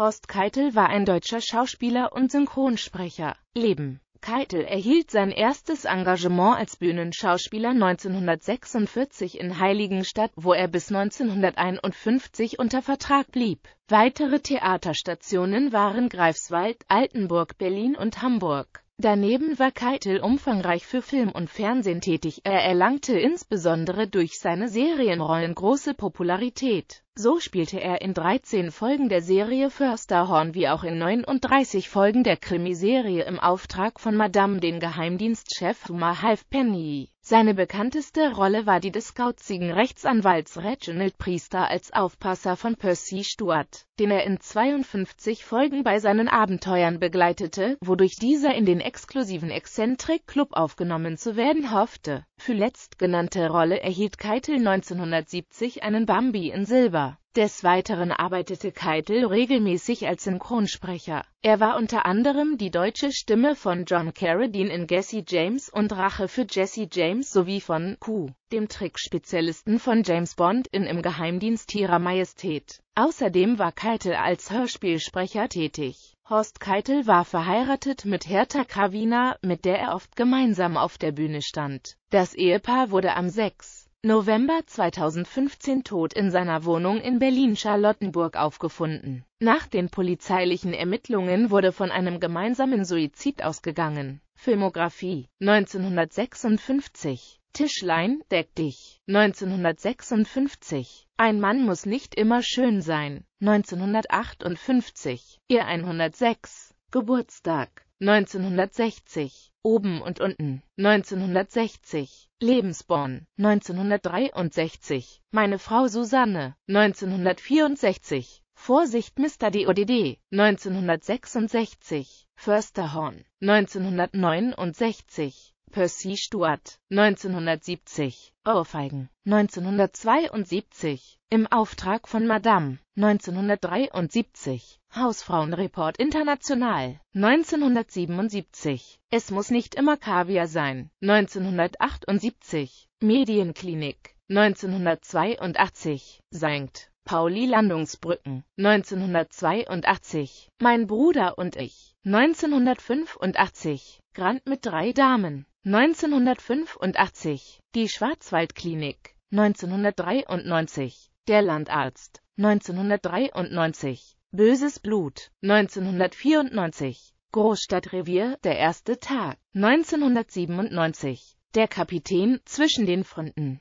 Horst Keitel war ein deutscher Schauspieler und Synchronsprecher. Leben Keitel erhielt sein erstes Engagement als Bühnenschauspieler 1946 in Heiligenstadt, wo er bis 1951 unter Vertrag blieb. Weitere Theaterstationen waren Greifswald, Altenburg, Berlin und Hamburg. Daneben war Keitel umfangreich für Film und Fernsehen tätig, er erlangte insbesondere durch seine Serienrollen große Popularität. So spielte er in 13 Folgen der Serie Försterhorn wie auch in 39 Folgen der Krimiserie im Auftrag von Madame den Geheimdienstchef Huma Halfpenny. Seine bekannteste Rolle war die des skauzigen Rechtsanwalts Reginald Priester als Aufpasser von Percy Stuart, den er in 52 Folgen bei seinen Abenteuern begleitete, wodurch dieser in den exklusiven exzentrik Club aufgenommen zu werden hoffte. Für letztgenannte Rolle erhielt Keitel 1970 einen Bambi in Silber. Des Weiteren arbeitete Keitel regelmäßig als Synchronsprecher. Er war unter anderem die deutsche Stimme von John Carradine in Jesse James und Rache für Jesse James sowie von Q, dem Trickspezialisten von James Bond in Im Geheimdienst ihrer Majestät. Außerdem war Keitel als Hörspielsprecher tätig. Horst Keitel war verheiratet mit Hertha Krawina, mit der er oft gemeinsam auf der Bühne stand. Das Ehepaar wurde am 6. November 2015 tot in seiner Wohnung in Berlin-Charlottenburg aufgefunden. Nach den polizeilichen Ermittlungen wurde von einem gemeinsamen Suizid ausgegangen. Filmografie 1956 Tischlein, deck dich. 1956. Ein Mann muss nicht immer schön sein. 1958. Ihr 106. Geburtstag. 1960 Oben und unten 1960 Lebensborn 1963 Meine Frau Susanne 1964 Vorsicht Mr. DODD 1966 Försterhorn 1969 Percy Stuart, 1970, Ohrfeigen, 1972, Im Auftrag von Madame, 1973, Hausfrauenreport International, 1977, Es muss nicht immer Kaviar sein, 1978, Medienklinik, 1982, Sankt. Pauli Landungsbrücken 1982, Mein Bruder und ich 1985, Grand mit drei Damen 1985, die Schwarzwaldklinik, 1993, der Landarzt, 1993, Böses Blut, 1994, Großstadtrevier, der erste Tag, 1997, der Kapitän zwischen den Fronten,